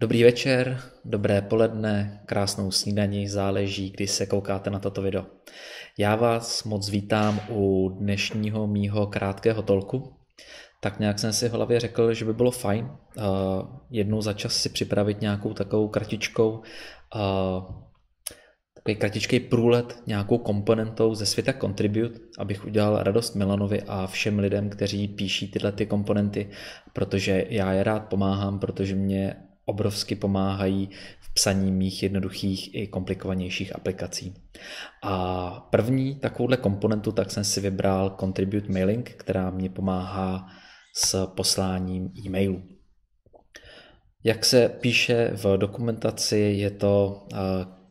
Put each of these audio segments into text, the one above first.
Dobrý večer, dobré poledne, krásnou snídaní, záleží, kdy se koukáte na toto video. Já vás moc vítám u dnešního mýho krátkého tolku. Tak nějak jsem si v hlavě řekl, že by bylo fajn uh, jednou za čas si připravit nějakou takovou kratičkou uh, takový kratičký průlet nějakou komponentou ze světa Contribute, abych udělal radost Milanovi a všem lidem, kteří píší tyhle ty komponenty, protože já je rád pomáhám, protože mě obrovsky pomáhají v psaní mých jednoduchých i komplikovanějších aplikací. A první takovouhle komponentu tak jsem si vybral Contribute Mailing, která mě pomáhá s posláním e-mailu. Jak se píše v dokumentaci, je to eh,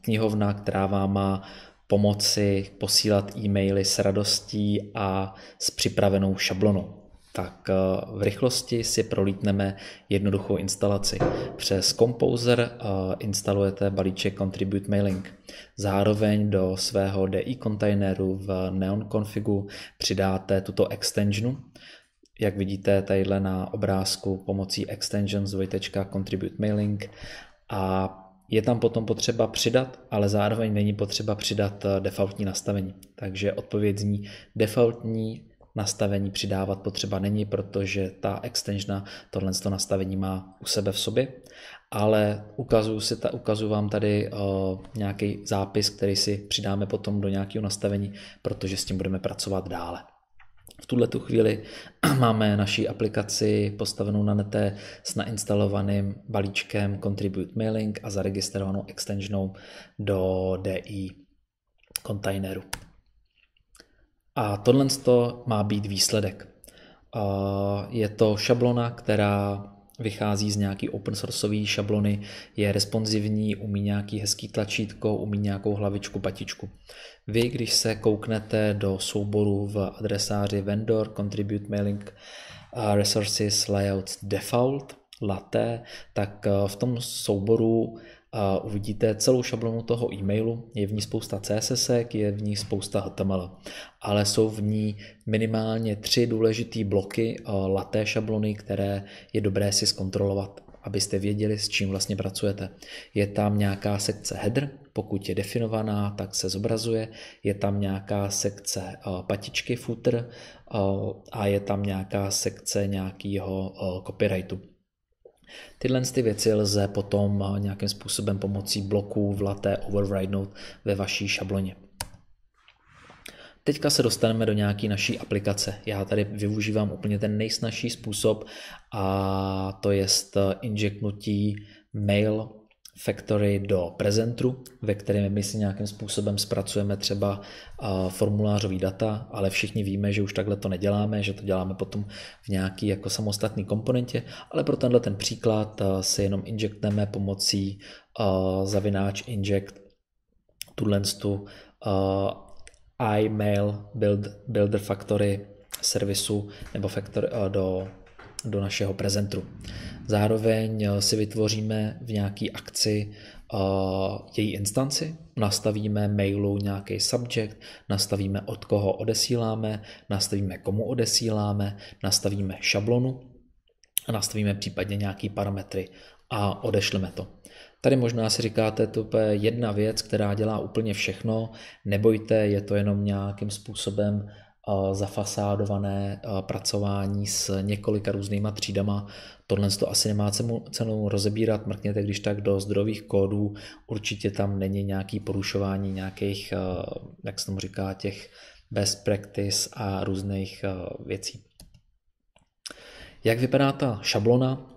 knihovna, která vám má pomoci posílat e-maily s radostí a s připravenou šablonou tak eh, v rychlosti si prolítneme jednoduchou instalaci. Přes Composer eh, instalujete balíček Contribute Mailing. Zároveň do svého DI kontejneru v Neon Configu přidáte tuto extensionu. Jak vidíte tadyhle na obrázku pomocí extension z Contribute Mailing a je tam potom potřeba přidat, ale zároveň není potřeba přidat eh, defaultní nastavení. Takže odpověď zní defaultní nastavení přidávat potřeba není, protože ta extensiona tohle to nastavení má u sebe v sobě, ale ukazuju, si ta, ukazuju vám tady o, eh, nějaký zápis, který si přidáme potom do nějakého nastavení, protože s tím budeme pracovat dále. V tuhle tu chvíli máme naši aplikaci postavenou na nete s nainstalovaným balíčkem Contribute Mailing a zaregistrovanou extensionou do DI kontajneru. A tohle má být výsledek. Je to šablona, která vychází z nějaký open sourceové šablony, je responsivní, umí nějaký hezký tlačítko, umí nějakou hlavičku, patičku. Vy, když se kouknete do souboru v adresáři vendor, contribute mailing, resources, layout, default, latte, tak eh, v tom souboru a uvidíte celou šablonu toho e-mailu. Je v ní spousta CSS, je v ní spousta HTML, ale jsou v ní minimálně tři důležité bloky eh, laté šablony, které je dobré si zkontrolovat abyste věděli, s čím vlastně pracujete. Je tam nějaká sekce header, pokud je definovaná, tak se zobrazuje, je tam nějaká sekce eh, patičky footer eh, a je tam nějaká sekce nějakého copyrightu. Tyhle ty věci lze potom eh, nějakým způsobem pomocí bloků v laté overridenout ve vaší šabloně. Teďka se dostaneme do nějaké naší aplikace. Já tady využívám úplně ten nejsnažší způsob a to je eh, injektnutí mail Factory do Prezentru, ve kterém my si nějakým způsobem zpracujeme třeba formulářový data, ale všichni víme, že už takhle to neděláme, že to děláme potom v nějaký jako samostatný komponentě, ale pro tenhle ten příklad si jenom injectneme pomocí zavináč inject tuhle tu iMail build, Builder Factory servisu nebo factory do do našeho prezentru. Zároveň eh, si vytvoříme v nějaké akci uh, její instanci, nastavíme mailu nějaký subject, nastavíme od koho odesíláme, nastavíme komu odesíláme, nastavíme šablonu, nastavíme případně nějaké parametry a odešleme to. Tady možná si říkáte, to je jedna věc, která dělá úplně všechno, nebojte, je to jenom nějakým způsobem zafasádované pracování s několika různýma třídama. Tohle to asi nemá cenu rozebírat, mrkněte když tak do zdrojových kódů, určitě tam není nějaký porušování nějakých, jak se tomu říká, těch best practice a různých věcí. Jak vypadá ta šablona?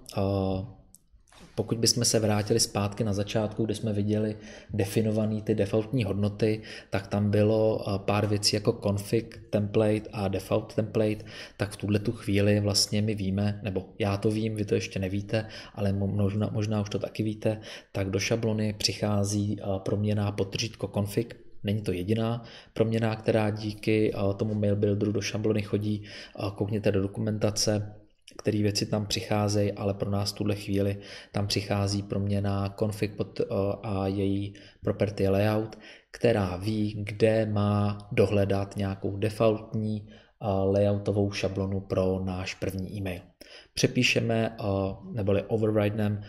Pokud bychom se vrátili zpátky na začátku, kde jsme viděli definované ty defaultní hodnoty, tak tam bylo eh, pár věcí jako config template a default template, tak v tuhle tu chvíli vlastně my víme, nebo já to vím, vy to ještě nevíte, ale možná, možná už to taky víte, tak do šablony přichází eh, proměná potržítko config, Není to jediná proměna, která díky eh, tomu mail builderu do šablony chodí. Koukněte do dokumentace, které věci tam přicházejí, ale pro nás tuhle chvíli tam přichází proměna config pod, eh, a její property layout, která ví, kde má dohledat nějakou defaultní eh, layoutovou šablonu pro náš první e-mail. Přepíšeme eh, neboli overridenem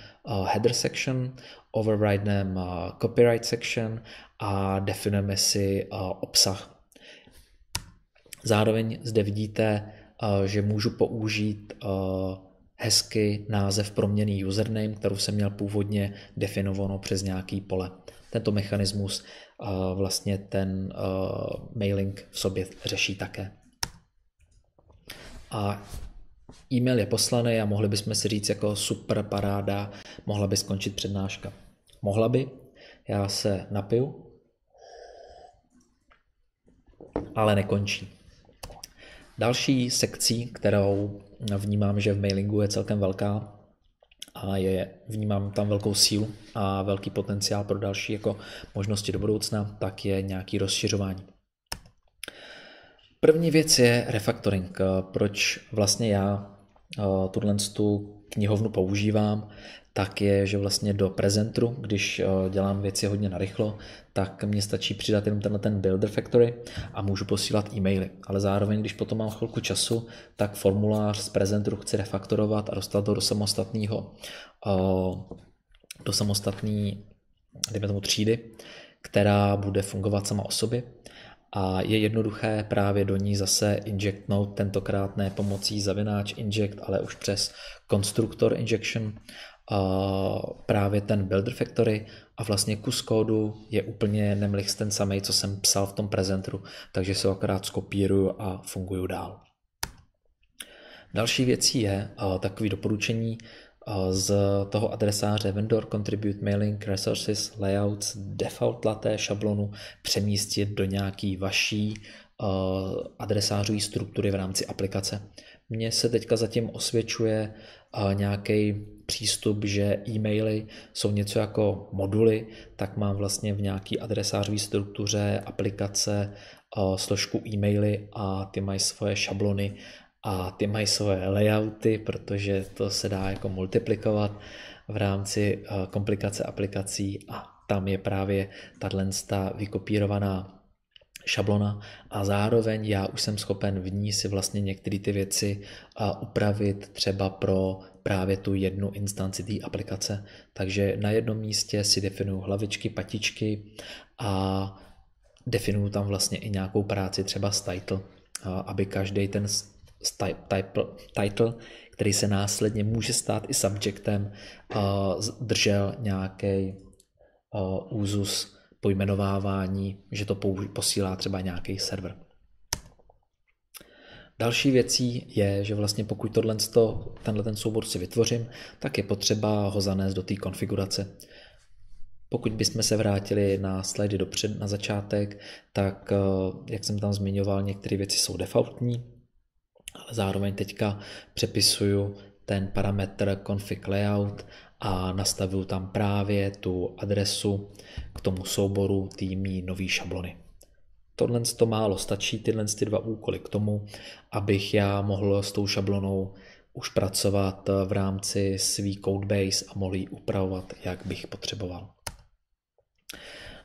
header section, overridenem copyright section a definujeme si obsah. Zároveň zde vidíte že můžu použít hezky název proměný username, kterou jsem měl původně definovanou přes nějaký pole. Tento mechanismus vlastně ten mailing v sobě řeší také. A e-mail je poslaný a mohli bychom si říct jako super paráda, mohla by skončit přednáška. Mohla by, já se napiju, ale nekončí. Další sekcí, kterou vnímám, že v mailingu je celkem velká a je, vnímám tam velkou sílu a velký potenciál pro další jako možnosti do budoucna, tak je nějaký rozšiřování. První věc je refactoring. Proč vlastně já eh, tuhle knihovnu používám, tak je, že vlastně do prezentru, když eh, dělám věci hodně narychlo, tak mě stačí přidat jenom tenhle ten Builder Factory a můžu posílat e-maily. Ale zároveň, když potom mám chvilku času, tak formulář z prezentru chci refaktorovat a dostat to do samostatného eh, do samostatné, dejme tomu třídy, která bude fungovat sama o sobě a je jednoduché právě do ní zase injectnout, tentokrát ne pomocí zavináč inject, ale už přes konstruktor injection právě ten builder factory a vlastně kus kódu je úplně nemlich ten samý, co jsem psal v tom prezentru, takže se ho akorát skopíruju a funguju dál. Další věcí je takové doporučení z toho adresáře vendor contribute mailing resources layouts default laté šablonu přemístit do nějaký vaší adresářové struktury v rámci aplikace. Mně se teďka zatím osvědčuje nějaký přístup, že e-maily jsou něco jako moduly, tak mám vlastně v nějaký adresářové struktuře aplikace složku e-maily a ty mají svoje šablony a ty mají svoje layouty, protože to se dá jako multiplikovat v rámci eh, komplikace aplikací a tam je právě tato vykopírovaná šablona a zároveň já už jsem schopen v ní si vlastně některé ty věci eh, upravit třeba pro právě tu jednu instanci té aplikace. Takže na jednom místě si definuju hlavičky, patičky a definuju tam vlastně i nějakou práci třeba s title, eh, aby každý ten title, který se následně může stát i subjektem, držel nějaký úzus pojmenovávání, že to posílá třeba nějaký server. Další věcí je, že vlastně pokud tohle, tenhle ten soubor si vytvořím, tak je potřeba ho zanést do té konfigurace. Pokud bychom se vrátili na slidy dopřed na začátek, tak jak jsem tam zmiňoval, některé věci jsou defaultní, ale zároveň teďka přepisuju ten parametr config layout a nastavuju tam právě tu adresu k tomu souboru té mý nový šablony. Tohle to málo stačí, tyhle ty dva úkoly k tomu, abych já mohl s tou šablonou už pracovat v rámci svý codebase a mohl ji upravovat, jak bych potřeboval.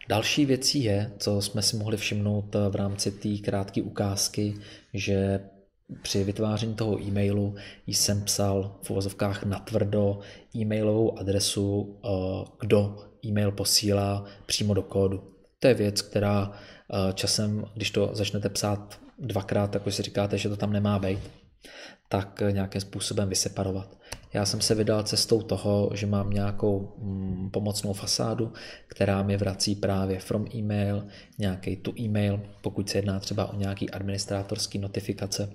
Další věcí je, co jsme si mohli všimnout v rámci té krátké ukázky, že při vytváření toho e-mailu jsem psal v uvozovkách natvrdo e-mailovou adresu, eh, kdo e-mail posílá přímo do kódu. To je věc, která eh, časem, když to začnete psát dvakrát, tak už si říkáte, že to tam nemá být, tak eh, nějakým způsobem vyseparovat. Já jsem se vydal cestou toho, že mám nějakou mm, pomocnou fasádu, která mi vrací právě from e-mail, nějaký tu e-mail, pokud se jedná třeba o nějaký administrátorský notifikace,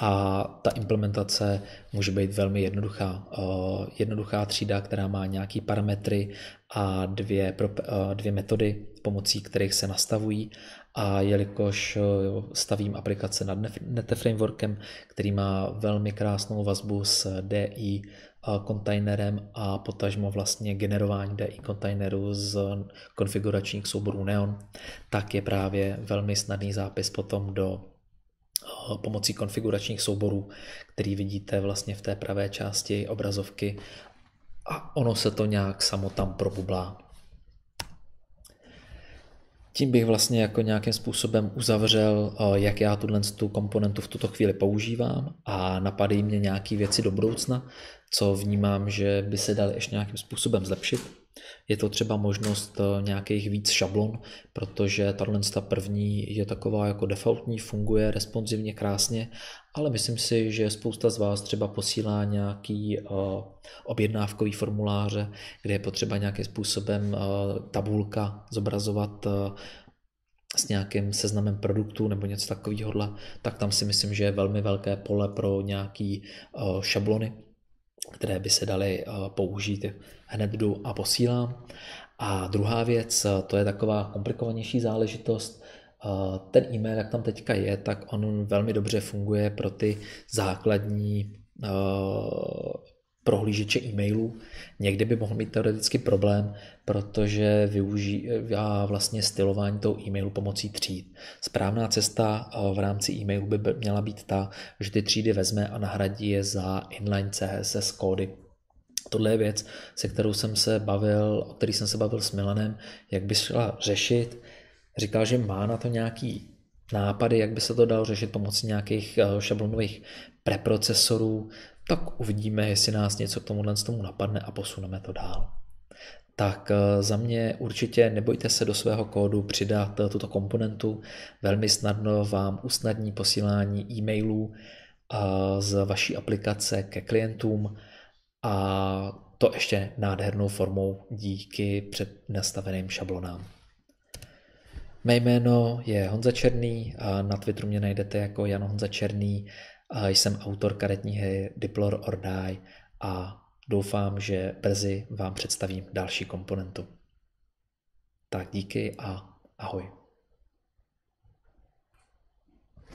a ta implementace může být velmi jednoduchá. Eh, jednoduchá třída, která má nějaký parametry a dvě, eh, dvě metody, pomocí kterých se nastavují. A jelikož eh, stavím aplikace nad Nete Frameworkem, který má velmi krásnou vazbu s DI kontejnerem a potažmo vlastně generování DI kontejneru z konfiguračních souborů Neon, tak je právě velmi snadný zápis potom do Eh, pomocí konfiguračních souborů, který vidíte vlastně v té pravé části obrazovky a ono se to nějak samo tam probublá. Tím bych vlastně jako nějakým způsobem uzavřel, eh, jak já tuhle tu komponentu v tuto chvíli používám a napadají mě nějaké věci do budoucna, co vnímám, že by se daly ještě nějakým způsobem zlepšit. Je to třeba možnost eh, nějakých víc šablon, protože tahle ta první je taková jako defaultní, funguje responsivně krásně, ale myslím si, že spousta z vás třeba posílá nějaký eh, objednávkový formuláře, kde je potřeba nějakým způsobem eh, tabulka zobrazovat s nějakým seznamem produktů nebo něco takového, tak tam si myslím, že je velmi velké pole pro nějaký šablony, které by se daly eh, použít hned jdu a posílám. A druhá věc, eh, to je taková komplikovanější záležitost, eh, ten e-mail, jak tam teďka je, tak on velmi dobře funguje pro ty základní prohlížeče e-mailů. Někdy by mohl mít teoreticky problém, protože využívá vlastně stylování toho e-mailu pomocí tříd. Správná cesta eh, v rámci e-mailu by měla být ta, že ty třídy vezme a nahradí je za inline CSS kódy, Tohle je věc, se kterou jsem se bavil, o který jsem se bavil s Milanem, jak by šla řešit. Říkal, že má na to nějaký nápady, jak by se to dalo řešit pomocí nějakých eh, šablonových preprocesorů, tak uvidíme, jestli nás něco k tomuhle tomu napadne a posuneme to dál. Tak eh, za mě určitě nebojte se do svého kódu přidat eh, tuto komponentu. Velmi snadno vám usnadní posílání e-mailů eh, z vaší aplikace ke klientům a to ještě nádhernou formou díky přednastaveným šablonám. Mé jméno je Honza Černý, a na Twitteru mě najdete jako Jan Honza Černý a jsem karetní hry Diplor or Die a doufám, že brzy vám představím další komponentu. Tak díky a ahoj.